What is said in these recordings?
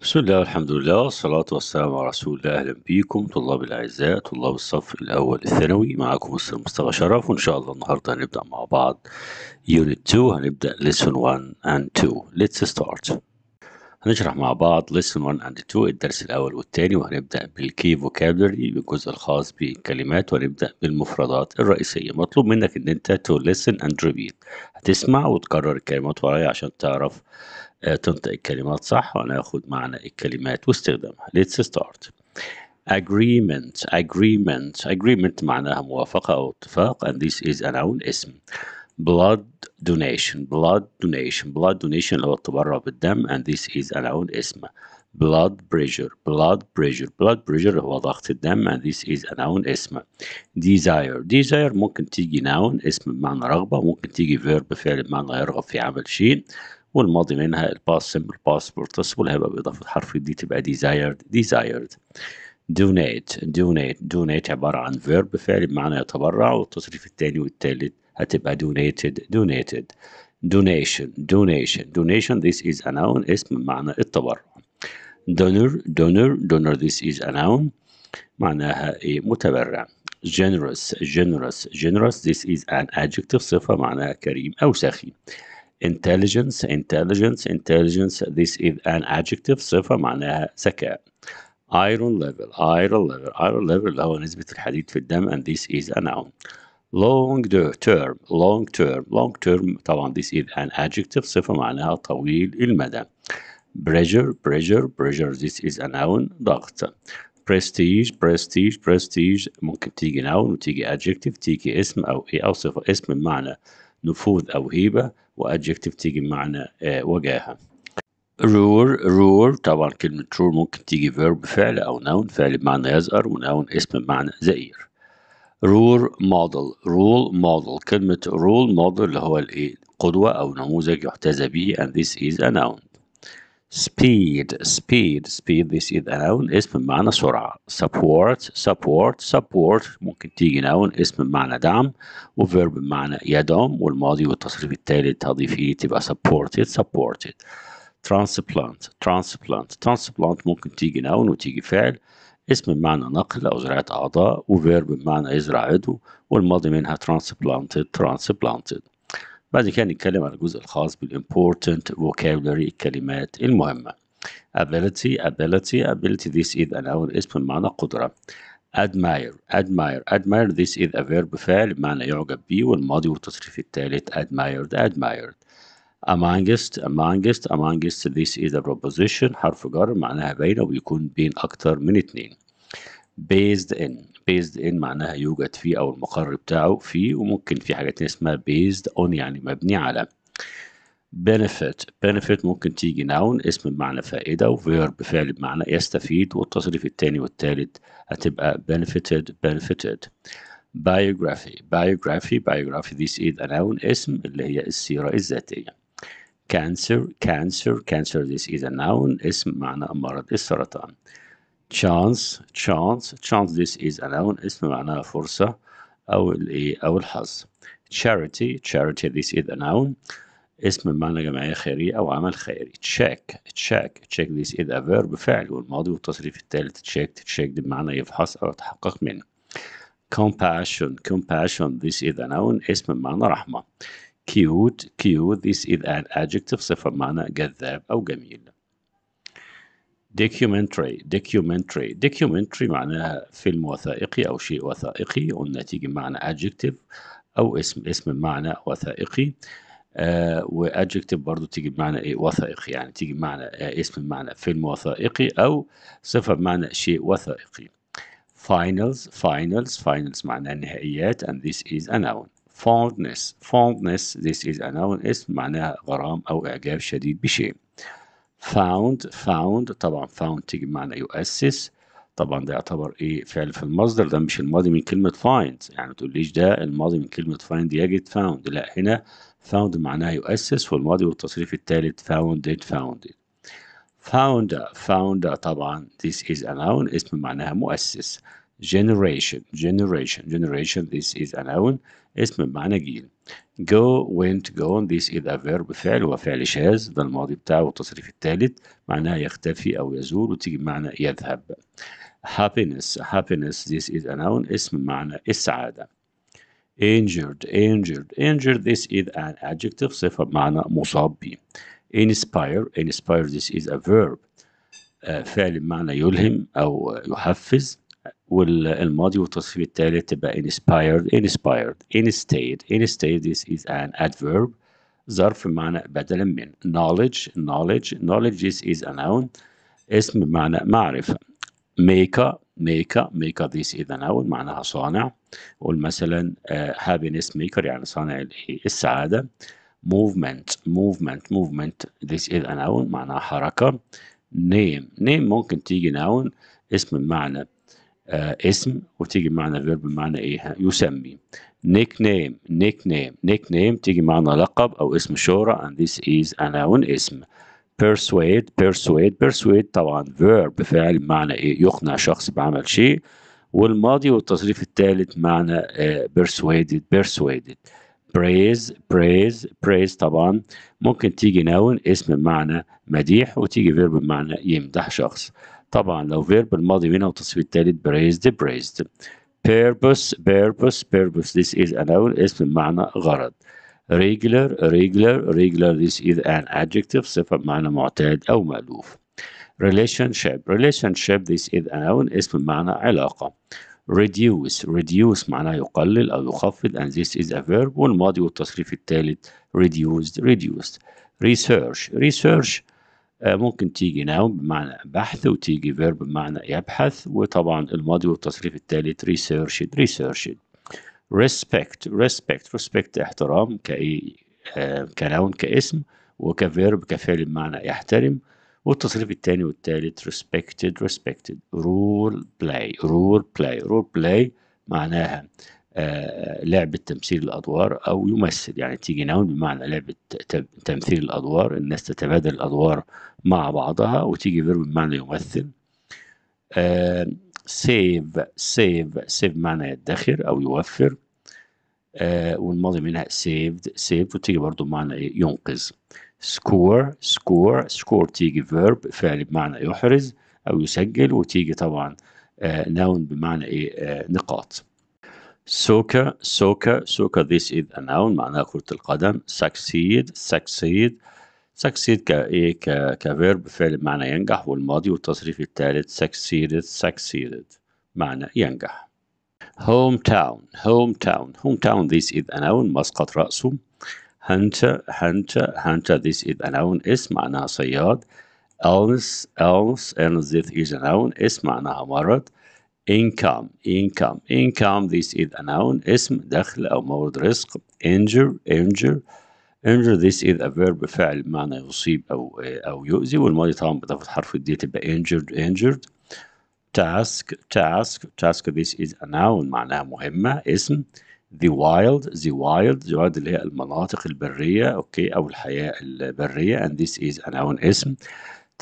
بسم الله والحمد لله والصلاة والسلام على رسول الله أهلا بيكم طلاب الأعزاء طلاب الصف الأول الثانوي معكم أستاذ مصطفى شرف وإن شاء الله النهاردة هنبدأ مع بعض يونت 2 هنبدأ ليسون 1 and 2 Let's start هنشرح مع بعض ليسون 1 and 2 الدرس الأول والثاني وهنبدأ بالكي فوكابلري بالجزء الخاص بالكلمات وهنبدأ بالمفردات الرئيسية مطلوب منك إن أنت تو ليسون أند ريبيت هتسمع وتكرر الكلمات ورايا عشان تعرف تنطق الكلمات صح وناخد معنى الكلمات واستخدامها let's start agreement agreement agreement معناها موافقة أو اتفاق and this is a noun اسم blood donation blood donation blood donation اللي هو التبرع بالدم and this is a noun اسم blood pressure blood pressure blood pressure هو ضغط الدم and this is a noun اسم desire desire ممكن تيجي noun اسم بمعنى رغبة ممكن تيجي verb فعل بمعنى يرغب في عمل شيء والماضي منها الباس simple past participle هيبقى بإضافة حرف دي تبقى desired desired donate donate donate عبارة عن verb فعل بمعنى يتبرع والتصريف التاني والتالت هتبقى donated donated donation donation donation this is a noun اسم بمعنى التبرع donor donor donor this is a noun معناها ايه متبرع generous generous generous this is an adjective صفة معناها كريم أو سخي intelligence intelligence intelligence this is an adjective صفة معناها ذكاء iron level iron level iron level اللي هو نسبة الحديد في الدم and this is a noun long term long term long term طبعا this is an adjective صفة معناها طويل المدى pressure pressure pressure this is a noun ضغط prestige prestige prestige ممكن تيجي noun وتيجي adjective تيجي اسم أو إيه أو صفة اسم بمعنى نفوذ أو هيبة وادجكتيف تيجي بمعنى آه، وجاهه رور رور طبعا كلمة رور ممكن تيجي فيرب فعل أو نون فعل بمعنى يزأر ونون اسم بمعنى زئير رور موديل رول موديل كلمة رول موديل اللي هو الإيه قدوة أو نموذج يحتذى به and this is a noun speed speed speed this is a noun اسم بمعنى سرعة support support support ممكن تيجي noun اسم بمعنى دعم و verb بمعنى يدعم والماضي والتصريف التالت هضيفيه تبقى supported supported transplant transplant transplant ممكن تيجي noun وتيجي فعل اسم بمعنى نقل أو زراعة أعضاء و verb بمعنى يزرع عضو والماضي منها transplanted transplanted بعد كده نتكلم على الجزء الخاص بالimportant vocabulary الكلمات المهمة ability ability ability this is an noun اسم معنى قدرة admire admire admire this is a verb فعل معنى يعجب به والماضي والتصريف الثالث admired admired amongst amongst amongst this is a proposition حرف جر معناها بين وبيكون بين أكتر من اتنين based in بيزد ان معناها يوجد فيه او المقر بتاعه فيه وممكن في حاجه اسمها بيزد اون يعني مبني على benefit benefit ممكن تيجي noun اسم بمعنى فائدة وفير بفعل بمعنى يستفيد والتصريف التاني والتالت هتبقى benefited benefited biography biography biography this is a noun اسم اللي هي السيرة الذاتية cancer cancer cancer this is a noun اسم معنى مرض السرطان chance chance chance this is a noun اسم معناها فرصة أو الإيه أو الحظ charity charity this is a noun اسم بمعنى جمعية خيرية أو عمل خيري check check check this is a verb فعل والماضي والتصريف الثالث check check بمعنى يفحص أو يتحقق منه compassion compassion this is a noun اسم بمعنى رحمة cute cute this is an adjective صفة بمعنى جذاب أو جميل documentary documentary documentary معناها فيلم وثائقي أو شيء وثائقي والنتيجة معنى adjective أو اسم اسم بمعنى وثائقي آه وادجكتيف برضو تيجي بمعنى ايه وثائقي يعني تيجي بمعنى آه اسم بمعنى فيلم وثائقي او صفه بمعنى شيء وثائقي finals finals finals معناها نهائيات and this is a noun fondness fondness this is a noun اسم معناها غرام او اعجاب شديد بشيء فاوند فاوند طبعا فاوند تيجي بمعنى يؤسس طبعا ده يعتبر ايه فعل في المصدر ده مش الماضي من كلمه فايند يعني ما تقوليش ده الماضي من كلمه فايند يجد فاوند لا هنا فاوند معناها يؤسس والماضي والتصريف الثالث فاوندد فاوندد فاوند فاوند طبعا this is a noun اسم معناها مؤسس generation generation generation this is a noun اسم بمعنى جيل go went gone this is a verb فعل وفعل شاذ ده الماضي بتاعه والتصريف الثالث معناها يختفي أو يزول وتيجي بمعنى يذهب happiness happiness this is a noun اسم بمعنى السعادة injured injured injured this is an adjective صفة بمعنى مصاب به inspire inspire this is a verb فعل بمعنى يلهم أو يحفز والماضي والتصريف الثالث تبقى inspired inspired instead instead this is an adverb ظرف بمعنى بدلا من knowledge knowledge knowledge this is a noun اسم بمعنى معرفة maker make maker this is a noun معناها صانع قول مثلا uh, happiness maker يعني صانع السعادة movement movement movement this is a noun معناها حركة name name ممكن تيجي noun اسم بمعنى آه، اسم وتيجي بمعنى فيرب بمعنى ايه يسمي نيك نيم نيك نيم نيك نيم تيجي معنى لقب او اسم شهرة and this is a noun اسم persuade persuade persuade طبعا verb فعل بمعنى ايه يقنع شخص بعمل شيء والماضي والتصريف الثالث معنى آه، persuaded persuaded praise praise praise طبعا ممكن تيجي نون اسم بمعنى مديح وتيجي verb بمعنى يمدح شخص طبعا لو فيرب الماضي منها وتصفيق التالت بريزد بريزد بيربوس بيربوس بيربوس this is a noun اسم بمعنى غرض regular regular regular this is an adjective صفة بمعنى معتاد أو مألوف relationship relationship this is a noun اسم بمعنى علاقة reduce reduce معناه يقلل أو يخفض and this is a verb والماضي والتصريف الثالث reduced reduced research research آه، ممكن تيجي ناون بمعنى بحث وتيجي فيرب بمعنى يبحث وطبعا الماضي والتصريف الثالث ريسيرشد ريسيرشد respect respect respect احترام كاي آه، كنون كاسم وكفيرب كفعل بمعنى يحترم والتصريف الثاني والثالث respected respected role play role play role play معناها لعبة تمثيل الأدوار أو يمثل يعني تيجي ناون بمعنى لعبة تمثيل الأدوار الناس تتبادل الأدوار مع بعضها وتيجي فيرب بمعنى يمثل سيف سيف سيف معنى يدخر أو يوفر آه، والماضي منها سيفد سيفد وتيجي برضو بمعنى ينقذ سكور سكور سكور تيجي فيرب فعل بمعنى يحرز أو يسجل وتيجي طبعا ناون آه، بمعنى إيه آه، نقاط soccer soccer soccer this is a noun معناها كرة القدم succeed succeed succeed كايه ك كفيرب فعل بمعنى ينجح والماضي والتصريف الثالث succeeded succeeded معنى ينجح home town home town home town this is a noun مسقط رأسه hunter hunter hunter this is a noun اسم معناها صياد illness illness illness this is a noun اسم معناها مرض income income income this is a noun اسم دخل أو مورد رزق injure injure injure this is a verb فعل معنى يصيب أو أو يؤذي والماضي طبعا بإضافة حرف الدي تبقى injured injured task task task this is a noun معناها مهمة اسم the wild the wild the wild اللي هي المناطق البرية أوكي أو الحياة البرية and this is a noun اسم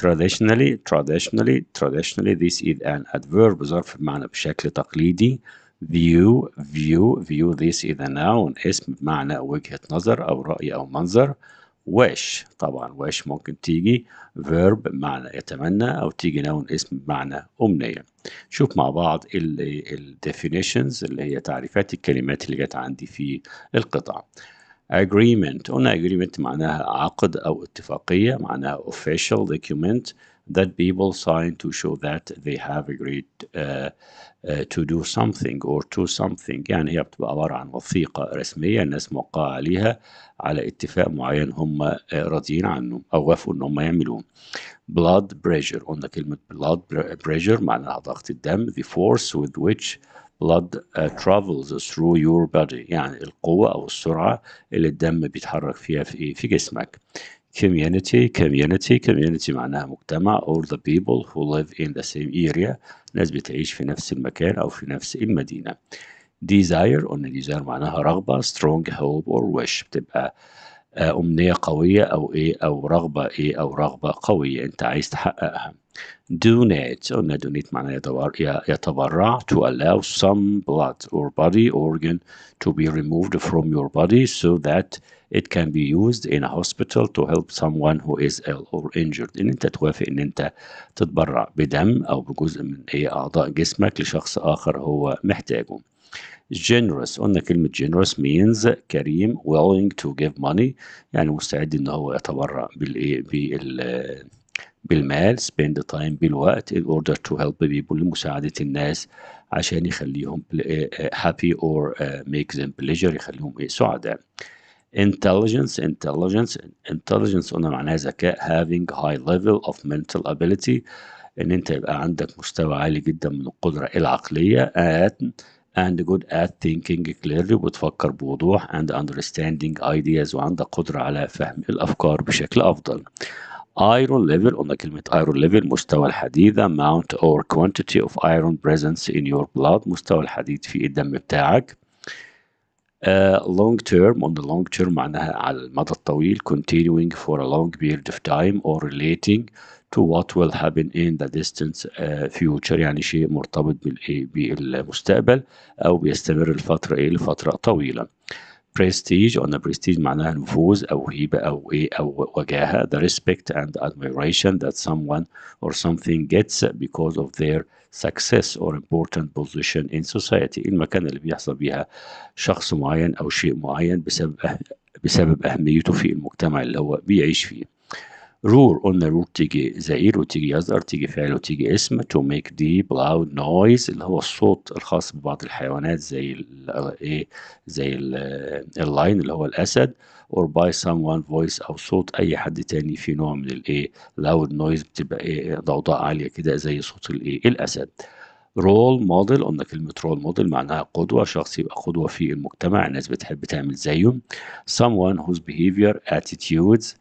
traditionally traditionally traditionally this is an adverb ظرف بمعنى بشكل تقليدي view view view this is a noun اسم بمعنى وجهة نظر أو رأي أو منظر wish طبعا wish ممكن تيجي verb بمعنى يتمنى أو تيجي noun اسم بمعنى أمنية شوف مع بعض ال definitions اللي هي تعريفات الكلمات اللي جت عندي في القطعة agreement قلنا agreement معناها عقد أو اتفاقية معناها official document that people sign to show that they have agreed uh, uh, to do something or to something يعني هي بتبقى عبارة عن وثيقة رسمية الناس موقعة عليها على اتفاق معين هم راضيين عنه أو وافقوا إن هم يعملوه blood pressure قلنا كلمة blood pressure معناها ضغط الدم the force with which blood uh, travels through your body يعني القوة أو السرعة اللي الدم بيتحرك فيها في إيه في جسمك community community community معناها مجتمع all the people who live in the same area ناس بتعيش في نفس المكان أو في نفس المدينة desire أن desire معناها رغبة strong hope or wish بتبقى آه، أمنية قوية أو إيه أو رغبة إيه أو رغبة قوية أنت عايز تحققها donate قلنا donate معناه يتبرع يتبرع to allow some blood or body organ to be removed from your body so that it can be used in a hospital to help someone who is ill or injured ان انت توافق ان انت تتبرع بدم او بجزء من اي اعضاء جسمك لشخص اخر هو محتاجه generous قلنا كلمة generous means كريم willing to give money يعني مستعد ان هو يتبرع بالايه بال بالمال spend the time بالوقت in order to help people لمساعدة الناس عشان يخليهم happy or make them pleasure يخليهم سعداء intelligence intelligence intelligence قلنا معناها ذكاء having high level of mental ability ان انت يبقى عندك مستوى عالي جدا من القدرة العقلية at and good at thinking clearly وتفكر بوضوح and understanding ideas وعندك قدرة على فهم الأفكار بشكل أفضل Iron level قلنا كلمة iron level مستوى الحديد amount or quantity of iron presence in your blood مستوى الحديد في الدم بتاعك uh, long term on the long term معناها على المدى الطويل continuing for a long period of time or relating to what will happen in the distant uh, future يعني شيء مرتبط بالمستقبل أو بيستمر الفترة إيه لفترة طويلة prestige on a prestige معناها نفوذ او هيبه او او وجاهه the respect and admiration that someone or something gets because of their success or important position in society المكانه اللي بيحصل بيها شخص معين او شيء معين بسبب بسبب اهميته في المجتمع اللي هو بيعيش فيه رور قلنا رور تيجي زئير وتيجي يزر تيجي فعل وتيجي اسم to make deep loud noise اللي هو الصوت الخاص ببعض الحيوانات زي ايه زي اللاين اللي هو الأسد or by someone voice أو صوت أي حد تاني في نوع من الايه loud noise بتبقى ايه ضوضاء عالية كده زي صوت الايه الأسد رول موديل قلنا كلمة رول موديل معناها قدوة شخص يبقى قدوة في المجتمع الناس بتحب تعمل زيه someone whose behavior attitudes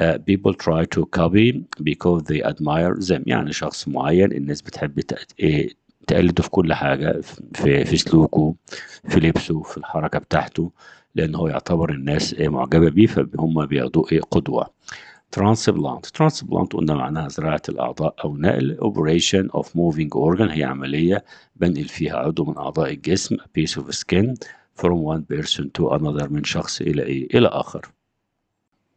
Uh, people try to copy because they admire them يعني شخص معين الناس بتحب إيه، تقلده في كل حاجة في في سلوكه في لبسه في الحركة بتاعته لأن هو يعتبر الناس إيه، معجبة بيه فهم بياخدوه إيه قدوة ترانسبلانت ترانسبلانت قلنا معناها زراعة الأعضاء أو نقل operation of moving organ هي عملية بنقل فيها عضو من أعضاء الجسم a piece of skin from one person to another من شخص إلى إيه إلى آخر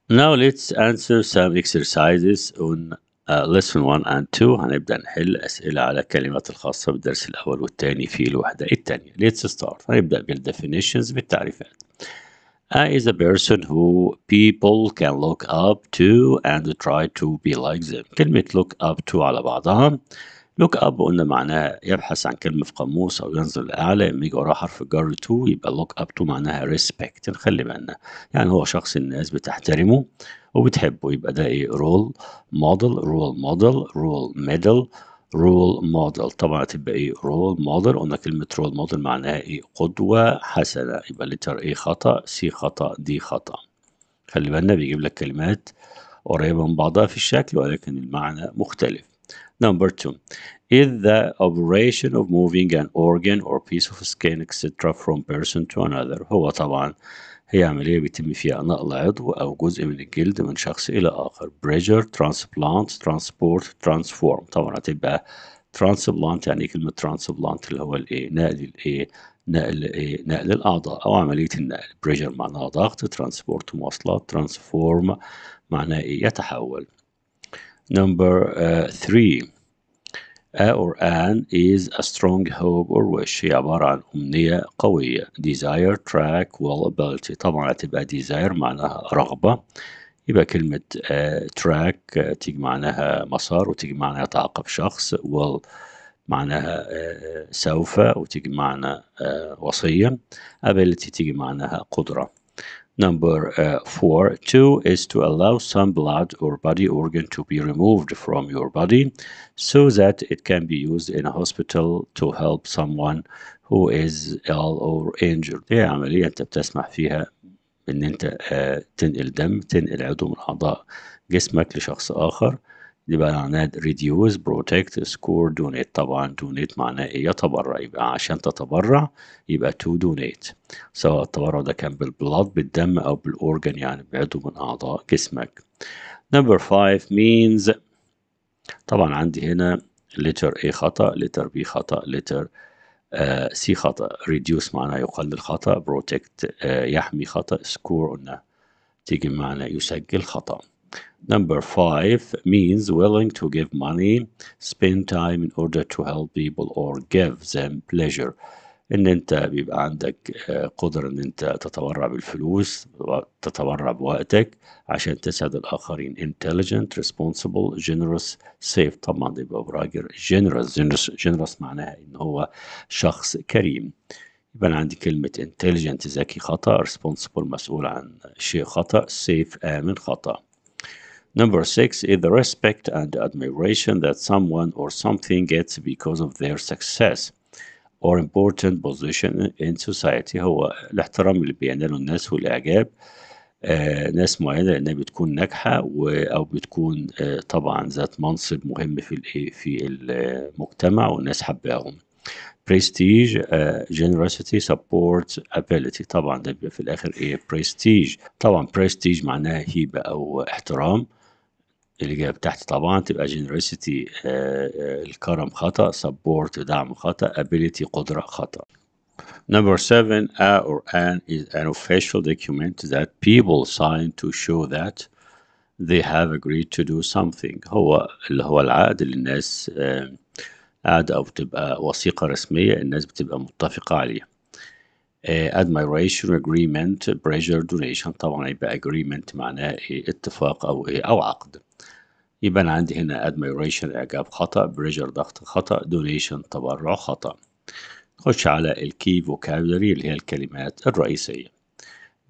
Now let's answer some exercises on uh, lesson 1 and 2 هنبدأ نحل أسئلة على الكلمات الخاصة بالدرس الأول والثاني في الوحدة الثانية let's start هنبدأ بالدefinitions بالتعريفات I is a person who people can look up to and try to be like them we look up to على بعضها لوك اب قلنا معناها يبحث عن كلمة في قاموس أو ينظر لأعلى لما يجي وراها حرف جر تو يبقى لوك اب تو معناها ريسبكت نخلي بالنا يعني هو شخص الناس بتحترمه وبتحبه يبقى ده إيه رول موديل رول موديل رول ميدل رول موديل طبعا هتبقى ايه رول موديل قلنا كلمة رول موديل معناها ايه قدوة حسنة يبقى لتر ايه خطأ سي خطأ دي خطأ خلي بالنا بيجيب لك كلمات قريبة من بعضها في الشكل ولكن المعنى مختلف Number two, is the operation of moving an organ or piece of skin etc. from person to another هو طبعا هي عملية بيتم فيها نقل عضو أو جزء من الجلد من شخص إلى آخر بريجر ترانسبلانت ترانسبورت transform. طبعا هتبقى ترانسبلانت يعني كلمة ترانسبلانت اللي هو الإيه نقل الإيه نقل إيه نقل الأعضاء أو عملية النقل بريجر معناها ضغط ترانسبورت مواصلات transform معناه إيه يتحول Number uh, three, A or an is a strong hope or wish هي عبارة عن أمنية قوية desire track will ability طبعا هتبقى desire معناها رغبة يبقى كلمة uh, track uh, تيجي معناها مسار وتيجي معناها تعقب شخص will معناها uh, سوف وتيجي معنى uh, وصية ability تيجي معناها قدرة Number uh, four, two is to allow some blood or body organ to be removed from your body so that it can be used in a hospital to help someone who is ill or injured. هي عملية أنت بتسمح فيها إن أنت تنقل دم تنقل عضو من أعضاء جسمك لشخص آخر يبقى معناه reduce protect score donate طبعا donate معناه ايه يتبرع يبقى عشان تتبرع يبقى to donate سواء التبرع ده كان بالبلاد بالدم او بالاورجن يعني بعضو من اعضاء جسمك number 5 means طبعا عندي هنا letter A خطأ letter B خطأ letter سي آه، C خطأ reduce معناه يقلل خطأ protect uh, يحمي خطأ score قلنا تيجي معنى يسجل خطأ Number five means willing to give money, spend time in order to help people or give them pleasure. ان انت بيبقى عندك قدرة ان انت تتبرع بالفلوس تتبرع بوقتك عشان تسعد الاخرين intelligent responsible generous safe طبعا يبقى براجر generous generous, generous معناها ان هو شخص كريم يبقى انا عندي كلمة intelligent ذكي خطأ responsible مسؤول عن شيء خطأ safe آمن خطأ Number six is the respect and admiration that someone or something gets because of their success or important position in society هو الاحترام اللي بيناله الناس والإعجاب آه ناس معينة لأنها بتكون ناجحة أو بتكون آه طبعا ذات منصب مهم في الإيه في المجتمع والناس حباهم. uh, generosity support ability طبعا ده بيبقى في الاخر ايه prestige طبعا prestige معناها هيبه او احترام الإجابة تحت طبعا تبقى generosity الكرم خطأ support دعم خطأ ability قدرة خطأ Number seven, a or an is an official document that people sign to show that they have agreed to do something. هو اللي هو العقد اللي الناس عقد أو تبقى وثيقة رسمية الناس بتبقى متفقة عليها. admiration agreement pressure donation طبعا يبقى agreement معناه ايه اتفاق أو ايه أو عقد. يبقى أنا عندي هنا admiration إعجاب خطأ بريجر ضغط خطأ دونيشن تبرع خطأ نخش على الكي vocabulary اللي هي الكلمات الرئيسية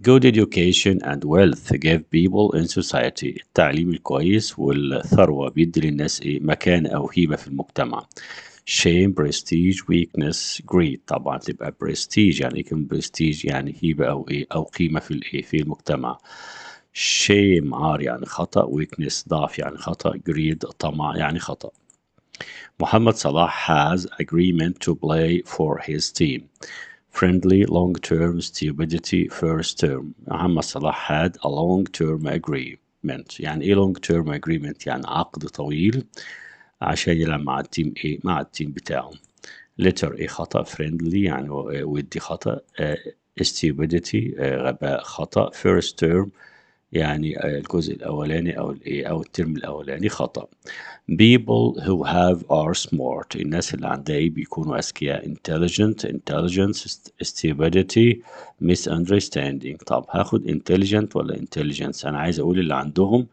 good education and wealth give people in society التعليم الكويس والثروة بيدي للناس إيه مكان أو هيبة في المجتمع shame prestige weakness greed طبعا تبقى prestige يعني يكون prestige يعني هيبة أو إيه أو قيمة في الإيه في المجتمع شيم عار يعني خطأ ويكنس ضعف يعني خطأ greed طمع يعني خطأ محمد صلاح has agreement to play for his team friendly long term stupidity first term محمد صلاح had a long term agreement يعني ايه long term agreement يعني عقد طويل عشان يلعب مع التيم ايه مع التيم بتاعه letter ايه خطأ friendly يعني ودي خطأ uh, stupidity uh, غباء خطأ first term يعني الجزء الاولاني او الايه او الترم الاولاني خطا people who have are smart الناس اللي عندها ايه بيكونوا اذكياء intelligent intelligence stupidity misunderstanding طب هاخد intelligent ولا intelligence انا عايز اقول اللي عندهم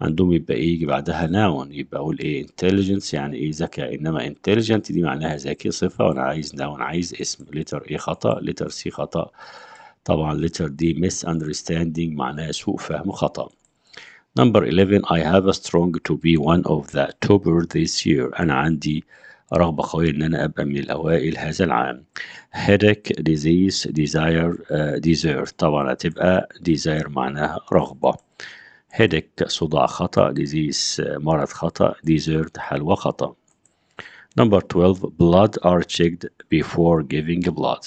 عندهم يبقى ايه يجي بعدها ناون يبقى اقول ايه انتليجنس يعني ايه ذكاء انما انتليجنت دي معناها ذكي صفه وانا عايز ناون عايز اسم letter ايه خطا letter سي خطا طبعا letter D misunderstanding معناها سوء فهم خطأ Number 11 I have a strong to be one of the topper this year أنا عندي رغبة قوية إن أنا أبقى من الأوائل هذا العام headache disease desire uh, desire طبعا هتبقى desire معناها رغبة headache صداع خطأ disease مرض خطأ desert حلوى خطأ Number 12 blood are checked before giving blood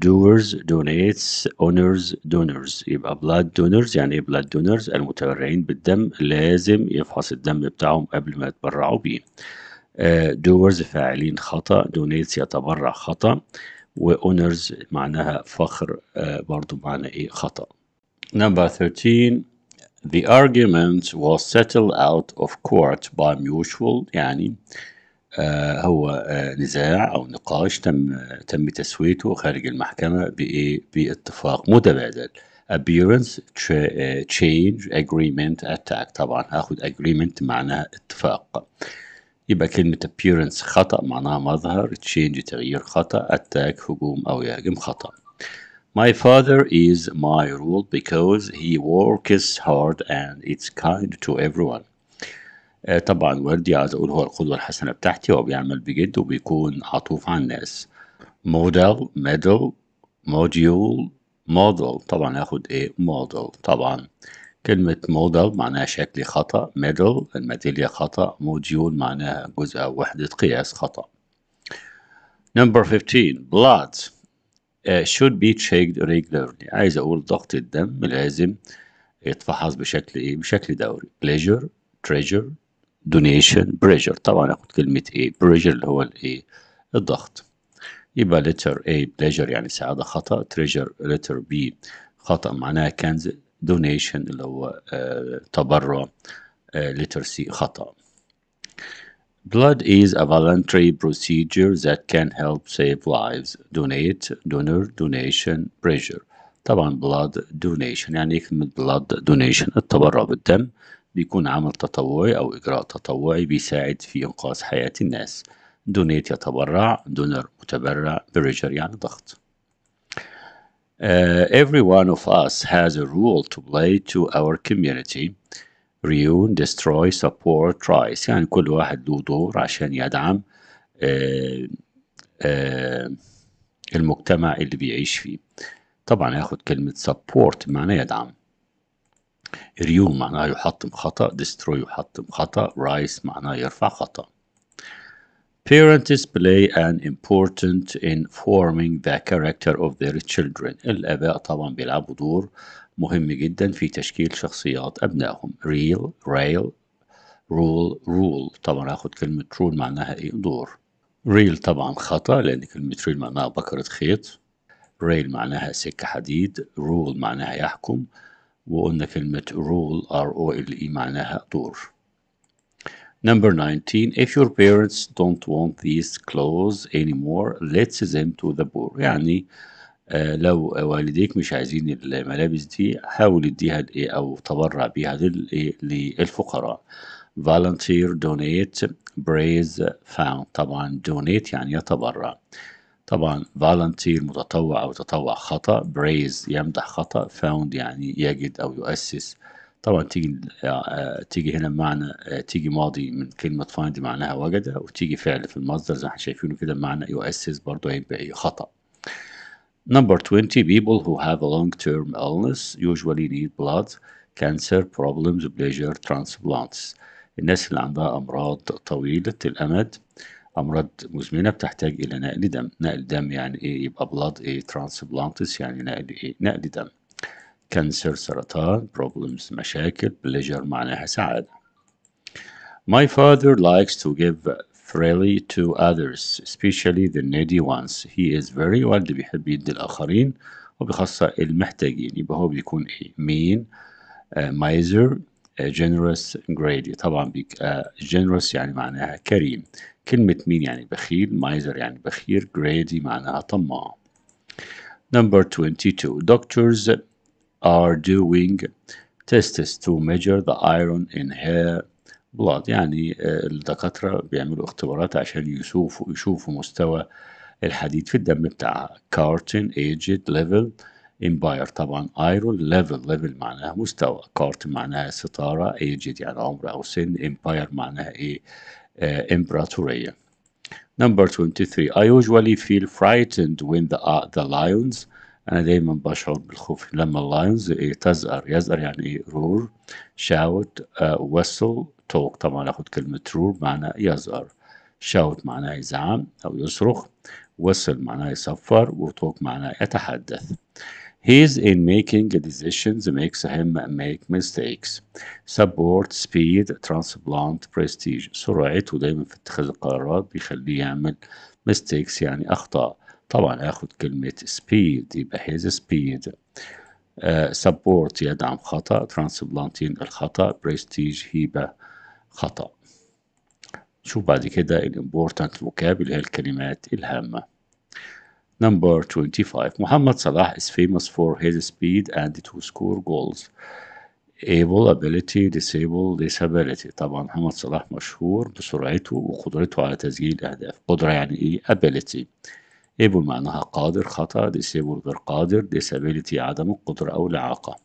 دوورز دونيتس اونرز دونرز يبقى بلاد دونرز يعني ايه بلاد دونرز المتبرعين بالدم لازم يفحص الدم بتاعهم قبل ما يتبرعوا بيه دوورز آه، فاعلين خطأ دونيتس يتبرع خطأ واونرز معناها فخر آه، برضو معنى ايه خطأ نمبر 13 the argument was settled out of court by mutual يعني uh, هو نزاع او نقاش تم تم تسويته خارج المحكمه بايه؟ باتفاق متبادل appearance change agreement attack طبعا هاخد agreement معناها اتفاق يبقى كلمة appearance خطأ معناها مظهر change تغيير خطأ attack هجوم أو يهجم خطأ My father is my rule because he works hard and it's kind to everyone آه، طبعا وردي عايز اقول هو القدوه الحسنه بتاعتي هو بيعمل بجد وبيكون عطوف على الناس موديل ميدل موديول موديل طبعا هاخد ايه موديل طبعا كلمة موديل معناها شكل خطأ ميدل الماتيريا خطأ موديول معناها جزء أو وحدة قياس خطأ نمبر 15 blood uh, should be checked regularly عايز أقول ضغط الدم لازم يتفحص بشكل إيه بشكل دوري pleasure treasure دونيشن بريجر طبعا اخد كلمه ايه بريجر اللي هو الايه الضغط يبقى لتر A بليجر يعني سعادة خطأ تريجر لتر B خطأ معناها كنز دونيشن اللي هو آه تبرع آه لتر C خطأ Blood is a voluntary procedure that can help save lives donate donor donation pressure طبعا blood donation يعني كلمة blood donation التبرع بالدم بيكون عمل تطوعي أو إجراء تطوعي بيساعد في إنقاذ حياة الناس دونيت يتبرع دونر متبرع بريجر يعني ضغط Uh, every one of us has a role to play to our community. Reun, destroy, support, tries. يعني كل واحد له دور عشان يدعم uh, uh, المجتمع اللي بيعيش فيه. طبعا ياخد كلمة support معناه يدعم. ريو معناه يحطم خطأ destroy يحطم خطأ rise معناه يرفع خطأ Parents play an important in forming the character of their children. الآباء طبعا بيلعبوا دور مهم جدا في تشكيل شخصيات أبنائهم. real, rail, rule, rule. طبعا هاخد كلمة rule معناها إيه؟ دور. real طبعا خطأ لأن كلمة rail معناها بكرة خيط. rail معناها سكة حديد. rule معناها يحكم. وقلنا كلمة rule R O L E معناها دور Number 19 If your parents don't want these clothes anymore let them to the poor يعني لو والديك مش عايزين الملابس دي حاول اديها لايه او تبرع بيها للفقراء volunteer donate praise found طبعا donate يعني يتبرع طبعا فالنتير متطوع أو تطوع خطأ بريز يمدح خطأ فاوند يعني يجد أو يؤسس طبعا تيجي آه، آه، تيجي هنا معنى آه، تيجي ماضي من كلمة فايند معناها وجد وتيجي فعل في المصدر زي ما احنا شايفينه كده بمعنى يؤسس برضه هيبقى إيه، خطأ. Number 20 people who have a long term illness usually need blood cancer problems pleasure transplants الناس اللي عندها أمراض طويلة الأمد امراض مزمنه بتحتاج الى نقل دم نقل دم يعني ايه يبقى بلاد ايه ترانسبلانتس يعني نقل ايه نقل دم كانسر سرطان بروبلمز مشاكل بليجر معناها سعاده My father likes to give freely to others especially the needy ones he is very well to بيحب يدي الآخرين وبخاصة المحتاجين يبقى هو بيكون إيه mean uh, miser generous greedy طبعا بيك آه، generous يعني معناها كريم كلمة mean يعني بخيل miser يعني بخيل greedy معناها طماع number 22 doctors are doing tests to measure the iron in her blood يعني آه، الدكاترة بيعملوا اختبارات عشان يشوفوا يشوفوا مستوى الحديد في الدم بتاعها كارتين aged level امباير طبعا ايرون ليفل ليفل معناها مستوى كارت معناها ستارة ايجد يعني عمر او سن امباير معناها ايه آه، امبراطورية Number 23 I usually feel frightened when the, ذا uh, the lions أنا دايما بشعر بالخوف لما ايه تزأر يزأر يعني إيه رور شاوت وسل توك طبعا ناخد كلمة رور معناها يزأر شاوت معناها يزعم أو يصرخ وصل معناه يصفر وتوك معناه يتحدث He's in making decisions makes him make mistakes. Support speed transplant prestige سرعته دايما في اتخاذ القرارات بيخليه يعمل mistakes يعني أخطاء طبعا آخد كلمة speed يبقى his speed Uh, support يدعم خطأ transplant الخطأ prestige هيبة خطأ شوف بعد كده الامبورتنت vocabulary هي الكلمات الهامة Number 25. Muhammad Salah is famous for his speed and to score goals. able ability disable disability طبعا محمد صلاح مشهور بسرعته وقدرته على تسجيل اهداف قدره يعني ايه ability able معناها قادر خطا disable غير قادر disability عدم القدره او الاعاقه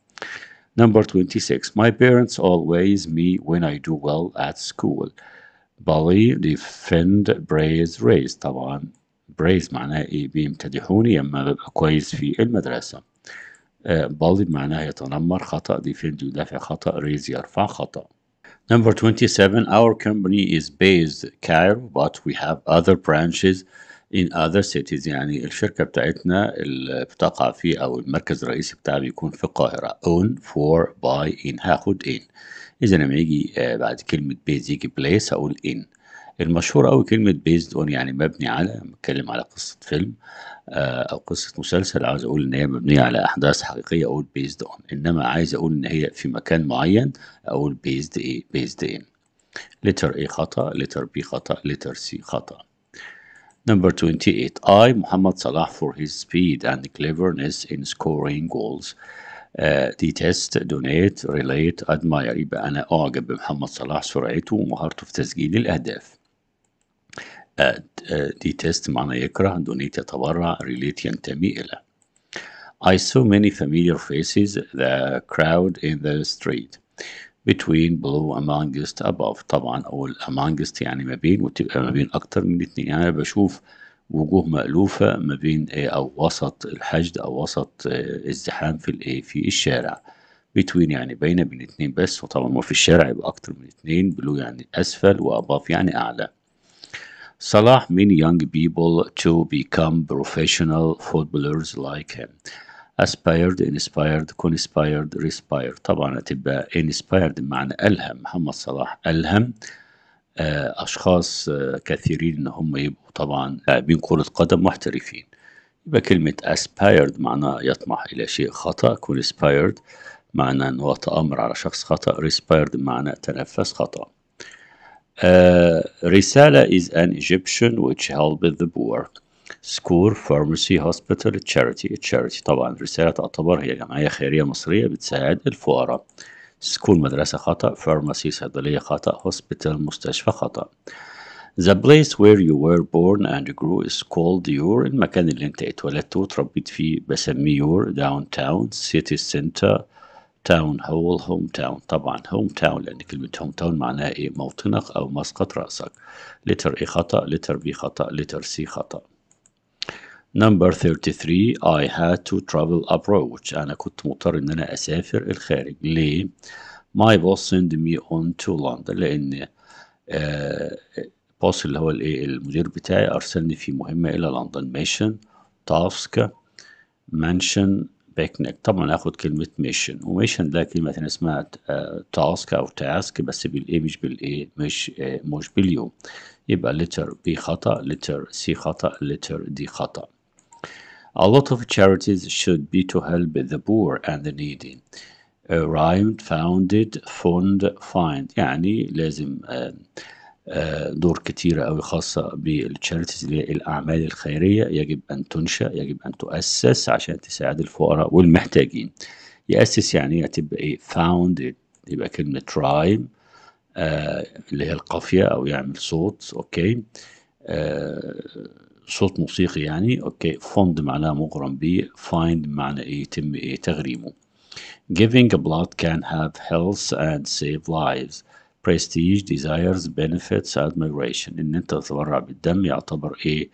number 26 my parents always me when I do well at school bully defend praise raise طبعا برايز معناها إيه بيمتدحوني اما ببقى كويس في المدرسة آه، بالي معناها يتنمر خطأ ديفند يدافع خطأ ريز يرفع خطأ Number 27 Our company is based Cairo but we have other branches in other cities يعني الشركة بتاعتنا اللي بتقع في أو المركز الرئيسي بتاعها بيكون في القاهرة own for by in هاخد in إذا لما يجي آه، بعد كلمة base يجي place هقول in المشهور أوي كلمة بيزد أون يعني مبني على بتكلم على قصة فيلم آه، أو قصة مسلسل عاوز أقول إن هي مبنية على أحداث حقيقية أقول بيزد أون إنما عايز أقول إن هي في مكان معين أقول بيزد إيه بيزد إيه لتر إيه خطأ لتر بي خطأ لتر سي خطأ Number 28 I محمد صلاح for his speed and cleverness in scoring goals ديتست دونيت ريليت ادماير يبقى انا اعجب بمحمد صلاح سرعته ومهارته في تسجيل الاهداف detest أه، أه، معنى يكره دونيت يتبرع ريليت ينتمي إلى I saw many familiar faces the crowd in the street between below amongst above طبعا أول amongst يعني ما بين وتبقى ما بين أكتر من اتنين يعني أنا بشوف وجوه مألوفة ما بين أو وسط الحشد أو وسط آه، الزحام في الإيه في الشارع بتوين يعني باينة بين اتنين بس وطبعا ما في الشارع يبقى أكتر من اتنين بلو يعني أسفل وأباف يعني أعلى Salah meant young people to become professional footballers like him. aspired inspired conspired respired طبعا هتبقى inspired بمعنى ألهم محمد صلاح ألهم آه، أشخاص آه، كثيرين إن هم يبقوا طبعا لاعبين كرة قدم محترفين يبقى كلمة aspired معناها يطمح إلى شيء خطأ conspired معنى إن هو تأمر على شخص خطأ respired معنى تنفس خطأ Uh, is an Egyptian which helped the poor. سكور فارماسي هوسبيتال تشاريتي charity. طبعا رسالة تعتبر هي جمعية خيرية مصرية بتساعد الفقراء سكول مدرسة خطأ فارماسي صيدلية خطأ هوسبيتال مستشفى خطأ The place where you were born and grew is called your المكان اللي انت اتولدت وتربيت فيه بسميه your downtown city center تاون هول هوم تاون طبعا هوم تاون لأن كلمة هوم تاون معناها إيه موطنك أو مسقط رأسك لتر إي خطأ لتر بي خطأ لتر سي خطأ نمبر 33 I had to travel abroad أنا كنت مضطر إن أنا أسافر الخارج ليه؟ My boss sent me on to London لأن بوس آه، اللي هو الإيه المدير بتاعي أرسلني في مهمة إلى لندن ميشن تاسك منشن بيكنيك طبعا اخد كلمه ميشن وميشن ده كلمه تانية اسمها تاسك آه، او تاسك بس بالاي مش بالاي مش آه، مش باليو يبقى لتر بي خطا لتر سي خطا لتر دي خطا A lot of charities should be to help the poor and the needy. Uh, rhymed, founded, fund, find. يعني لازم uh, دور كتيرة أوي خاصة بالتشاريتيز اللي هي الأعمال الخيرية يجب أن تنشأ يجب أن تؤسس عشان تساعد الفقراء والمحتاجين يأسس يعني هتبقى إيه فاوند يبقى كلمة ترايب آه اللي هي القافية أو يعمل صوت أوكي آه صوت موسيقي يعني أوكي فوند معناه مغرم به فايند معناه إيه يتم إيه تغريمه Giving blood can have health and save lives. prestige desires benefits admiration ان انت تتبرع بالدم يعتبر ايه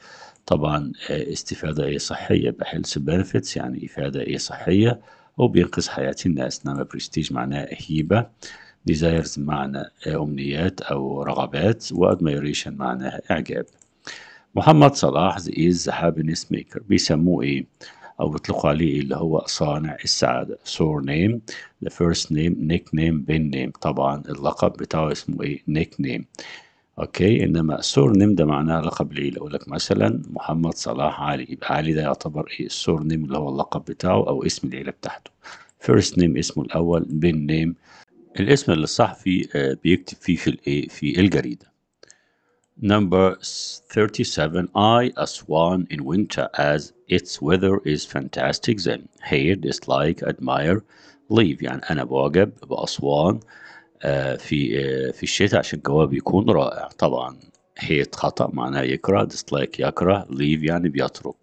طبعا آه، استفادة ايه صحية بحيث benefits يعني افادة ايه صحية وبينقذ حياة الناس انما prestige معناه هيبة desires معنى آه، امنيات او رغبات وadmiration معناها اعجاب محمد صلاح is the happiness maker بيسموه ايه أو بيطلقوا عليه اللي هو صانع السعادة سور نيم ذا فيرست نيم نيك نيم بين نيم طبعا اللقب بتاعه اسمه ايه نيك نيم اوكي انما سور نيم ده معناه لقب ليه لو لك مثلا محمد صلاح علي يبقى علي ده يعتبر ايه السور نيم اللي هو اللقب بتاعه او اسم العيله بتاعته فيرست نيم اسمه الاول بين نيم الاسم اللي الصحفي آه، بيكتب فيه في الايه في الجريده Number 37, I, a swan in winter, as its weather is fantastic then. Hate, dislike, admire, leave. يعني أنا بعجب بأسوان في في الشتاء عشان جوها بيكون رائع طبعا hate خطأ معناه يكره dislike يكره leave يعني بيترك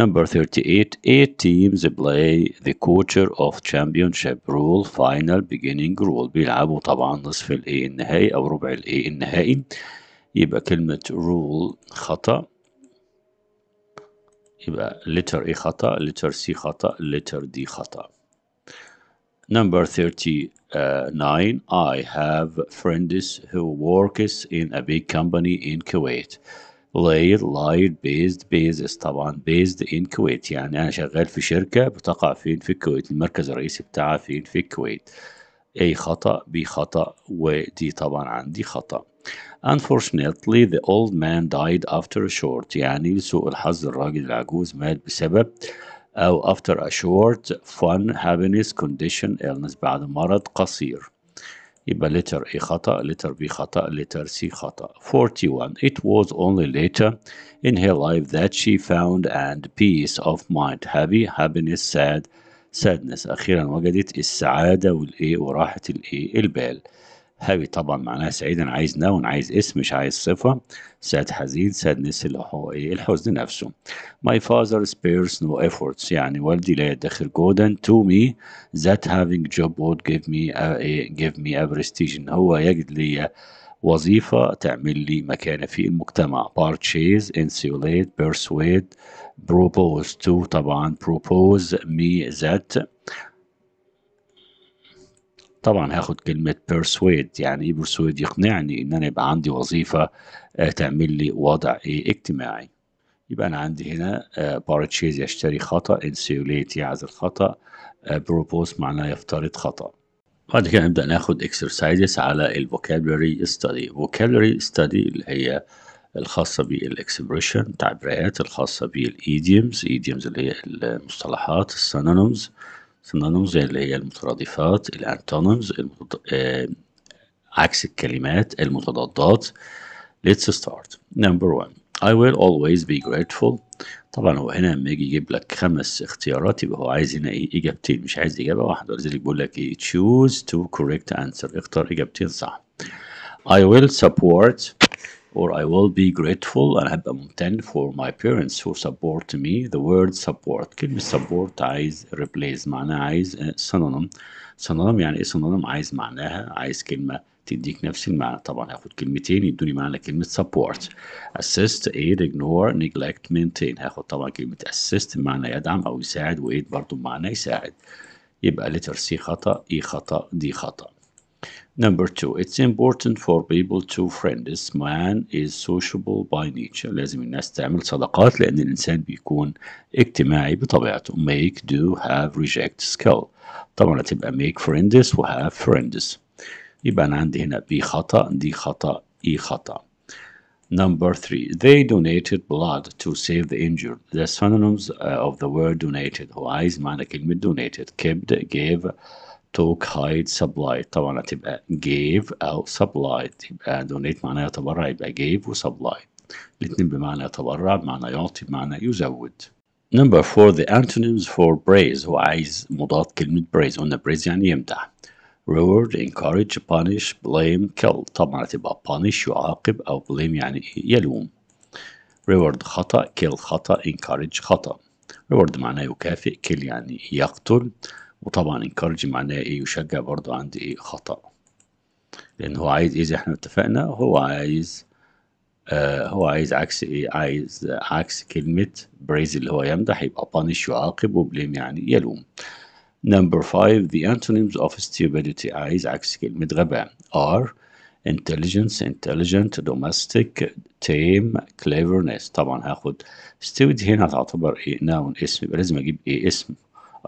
Number 38, eight teams play the quarter of championship rule final beginning rule بيلعبوا طبعا نصف A النهائي او ربع A النهائي يبقى كلمة rule خطأ يبقى letter A خطأ letter C خطأ letter D خطأ number 39 I have friends who works in a big company in Kuwait they lied based based طبعا based in Kuwait يعني أنا شغال في شركة بتقع فين في الكويت المركز الرئيسي بتاعها فين في الكويت A خطأ B خطأ ودي طبعا عندي خطأ Unfortunately the old man died after a short يعني لسوء الحظ الراجل العجوز مات بسبب أو after a short fun happiness condition illness بعد مرض قصير يبقى letter A خطأ letter B خطأ letter C خطأ 41 It was only later in her life that she found and peace of mind happy happiness sad sadness أخيرا وجدت السعادة والإيه وراحة الإيه البال هاوي طبعا معناها سعيدا عايز نون عايز اسم مش عايز صفة ساد حزين سادنس اللي هو ايه الحزن نفسه my father spares no efforts يعني والدي لا يدخر جودا to me that having job would give me a, give me a prestige هو يجد لي وظيفة تعمل لي مكانة في المجتمع purchase insulate persuade propose to طبعا propose me that طبعا هاخد كلمة persuade يعني ايه persuade يقنعني ان انا يبقى عندي وظيفة آه، تعمل لي وضع ايه اجتماعي يبقى انا عندي هنا آه، بارتشيز يشتري خطأ انسيوليت يعزل خطأ بروبوز آه، معناه يفترض خطأ بعد كده نبدأ ناخد exercises على الفوكابلري ستادي study vocabulary study اللي هي الخاصة بالإكسبريشن تعبيرات الخاصة بالإيديومز إيديومز اللي هي المصطلحات السينونيمز سينونيمز اللي هي المترادفات الانتونيمز المت... آه عكس الكلمات المتضادات let's start number one I will always be grateful طبعا هو هنا لما يجي يجيب لك خمس اختيارات يبقى هو عايز هنا ايه اجابتين مش عايز اجابه واحده ولذلك بيقول لك ايه choose to correct answer اختار اجابتين صح I will support or I will be grateful أنا هبقى ممتن for my parents who support me the word support كلمة support عايز replace معناها عايز eh, synonym synonym يعني ايه synonym عايز معناها عايز كلمة تديك نفس المعنى طبعا هاخد كلمتين يدوني معنى كلمة support assist aid ignore neglect maintain هاخد طبعا كلمة assist بمعنى يدعم أو يساعد و aid برضه بمعنى يساعد يبقى letter C خطأ E خطأ D خطأ Number two, it's important for people to friend. This man is sociable by nature. لازم الناس تعمل صداقات لأن الإنسان بيكون اجتماعي بطبيعته. Make, do, have, reject, skill. طبعا هتبقى make friends و have friends. يبقى أنا عندي هنا B خطأ، D خطأ، E خطأ. Number three, they donated blood to save the injured. The synonyms uh, of the word donated. هو عايز معنى كلمة donated. Kept, gave, توك هايد سبلاي طبعا هتبقى جيف او سبلاي يبقى دونيت معناه يتبرع يبقى جيف وسبلاي الاثنين بمعنى يتبرع بمعنى يعطي بمعنى يزود Number 4 the antonyms for praise هو عايز مضاد كلمة praise قلنا praise يعني يمدح reward encourage punish blame kill طبعا هتبقى punish يعاقب أو blame يعني يلوم reward خطأ kill خطأ encourage خطأ reward معناه يكافئ kill يعني يقتل وطبعا انكارج معناه ايه يشجع برضو عندي ايه خطأ لان هو عايز ايه زي احنا اتفقنا هو عايز آه هو عايز عكس ايه عايز عكس كلمة بريز اللي هو يمدح يبقى بانش يعاقب وبليم يعني يلوم نمبر 5 the antonyms of stupidity عايز عكس كلمة غباء are intelligence intelligent domestic tame cleverness طبعا هاخد stupid هنا هتعتبر ايه noun اسم يبقى لازم اجيب ايه اسم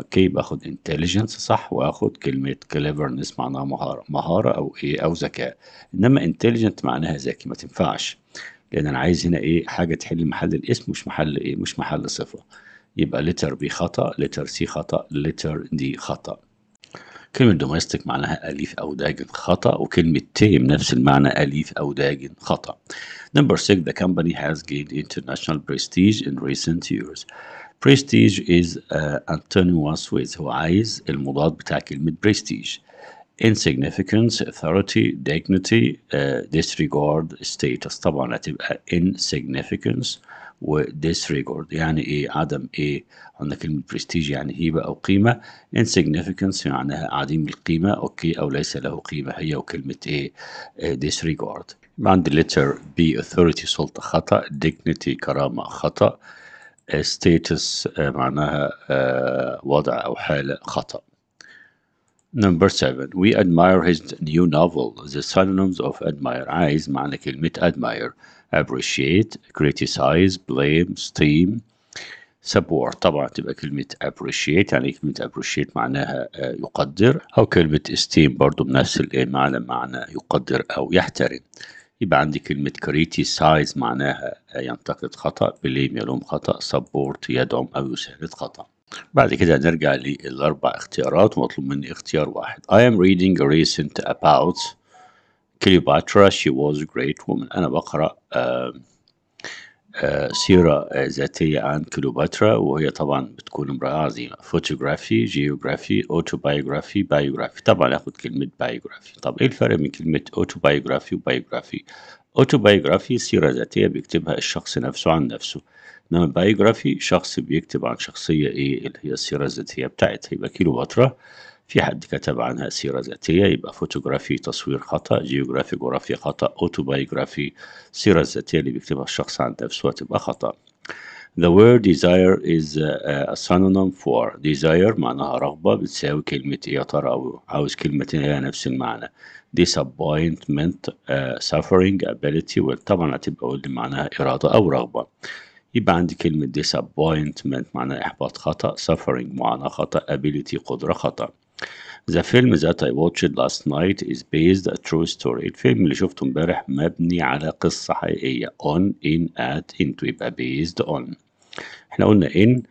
اوكي باخد انتليجنس صح واخد كلمه كليفرنس معناها مهاره مهاره او ايه او ذكاء انما انتليجنت معناها ذكي ما تنفعش لان انا عايز هنا ايه حاجه تحل محل الاسم مش محل ايه مش محل صفه يبقى لتر بي خطا لتر سي خطا لتر دي خطا كلمة دوميستيك معناها أليف أو داجن خطأ وكلمة تيم نفس المعنى أليف أو داجن خطأ. Number 6 The company has gained international prestige in recent years. prestige is uh, antonymous with هو عايز المضاد بتاع كلمة prestige insignificance authority dignity uh, disregard status طبعا هتبقى insignificance و disregard يعني ايه عدم ايه عندنا كلمة prestige يعني هيبة او قيمة insignificance معناها عديم القيمة اوكي او ليس له قيمة هي وكلمة ايه uh, disregard عندي letter B authority سلطة خطأ dignity كرامة خطأ status معناها وضع أو حالة خطأ Number seven, We admire his new novel The synonyms of admire عايز معنى كلمة admire appreciate criticize blame steam support طبعا تبقى كلمة appreciate يعني كلمة appreciate معناها يقدر أو كلمة esteem برضو بنفس المعنى معنى يقدر أو يحترم يبقى عندي كلمة كريتي سايز معناها ينتقد خطأ بليم يلوم خطأ سبورت يدعم أو يساند خطأ بعد كده نرجع للأربع اختيارات ومطلوب مني اختيار واحد I am reading a recent about Cleopatra she was a great woman أنا بقرأ سيرة ذاتية عن كليوباترا وهي طبعا بتكون امرأة عظيمة فوتوغرافي جيوغرافي اوتوبايوغرافي بايوغرافي طبعا اخد كلمة بايوغرافي طب ايه الفرق من كلمة اوتوبايوغرافي وبايوغرافي اوتوبايوغرافي سيرة ذاتية بيكتبها الشخص نفسه عن نفسه انما بايوغرافي شخص بيكتب عن شخصية ايه اللي هي السيرة الذاتية بتاعتها يبقى كليوباترا في حد كتب عنها سيرة ذاتية يبقى فوتوغرافي تصوير خطأ جيوغرافي جغرافيا خطأ أوتوبايوغرافي سيرة ذاتية اللي بيكتبها الشخص عن نفسه هتبقى خطأ The word desire is a synonym for desire معناها رغبة بتساوي كلمة إيه يا ترى أو عاوز كلمتين هي نفس المعنى disappointment uh, suffering ability وطبعا هتبقى قول لي معناها إرادة أو رغبة يبقى عندي كلمة disappointment معناها إحباط خطأ suffering معناها خطأ ability قدرة خطأ The film that I watched last night is based a true story. الفيلم اللي شفته امبارح مبني على قصة حقيقية on in at into يبقى based on احنا قلنا in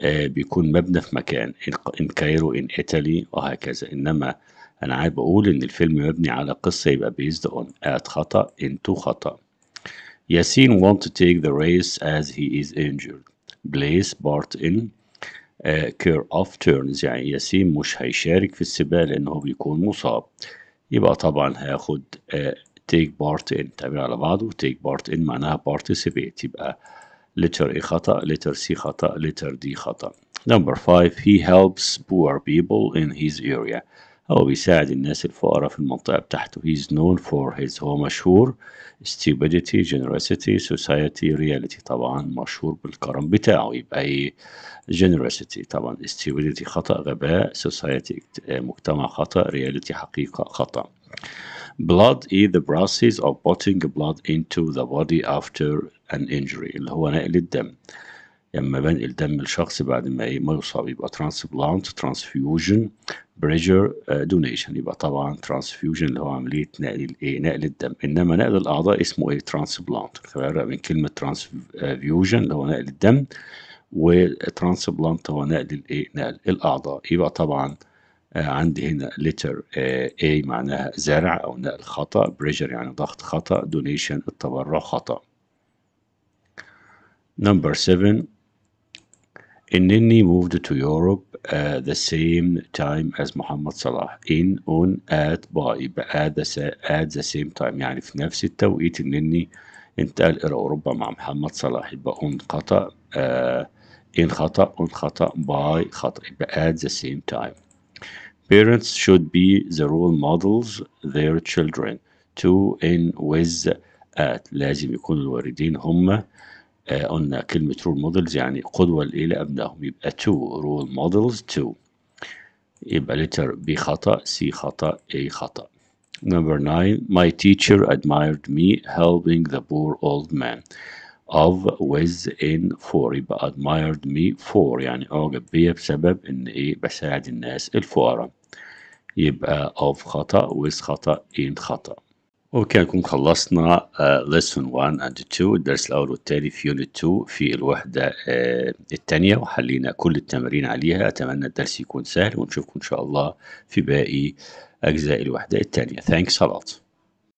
آه بيكون مبنى في مكان in Cairo, in Italy وهكذا انما انا عايز بقول ان الفيلم مبني على قصة يبقى based on at خطأ into خطأ Yasin want to take the race as he is injured. Blaze part in كير اوف تيرنز يعني ياسين مش هيشارك في السباق لأنه بيكون مصاب يبقى طبعا هياخد تيك بارت ان تابع على بعضه تيك بارت ان معناها بارتيسيبيت يبقى letter اي خطأ letter سي خطأ letter دي خطأ نمبر 5 هي هيلبس بور بيبل ان هيز اريا أو بيساعد الناس الفقراء في المنطقة بتاعته he's known for his هو مشهور stupidity generosity society reality طبعا مشهور بالكرم بتاعه يبقى ايه generosity طبعا stupidity خطأ غباء society مجتمع خطأ reality حقيقة خطأ blood is the process of putting blood into the body after an injury اللي هو نقل الدم لما بنقل دم الشخص بعد ما ايه ما يصاب يبقى ترانسبلانت ترانسفيوجن بريجر دونيشن يبقى طبعا ترانسفيوجن اللي هو عمليه نقل الايه نقل الدم انما نقل الاعضاء اسمه ايه ترانسبلانت فرق بين كلمه ترانسفيوجن اللي هو نقل الدم وترانسبلانت هو نقل الايه نقل الاعضاء يبقى طبعا آه، عندي هنا لتر آه، A معناها زرع أو نقل خطأ بريجر يعني ضغط خطأ دونيشن التبرع خطأ نمبر 7 إنني moved to Europe at the same time as محمد صلاح in on at by at the, at the same time يعني في نفس التوقيت إنني انتقل إلى أوروبا مع محمد صلاح يبقى on خطأ uh, in خطأ on خطأ by خطأ يبقى at the same time Parents should be the role models their children to in with at لازم يكون الوالدين هم قلنا آه، كلمة رول مودلز يعني قدوة لإلى أبنائهم يبقى تو رول مودلز تو يبقى لتر B خطأ C خطأ A خطأ Number 9 My teacher admired me helping the poor old man of with in for يبقى admired me for يعني أعجب بيا بسبب إن إيه بساعد الناس الفقراء يبقى of خطأ with خطأ in خطأ نكون خلصنا ليسون 1 اند 2 الدرس الاول والثاني في يونت 2 في الوحده آه، الثانيه وحلينا كل التمارين عليها اتمنى الدرس يكون سهل ونشوفكم ان شاء الله في باقي اجزاء الوحده الثانيه ثانكس a lot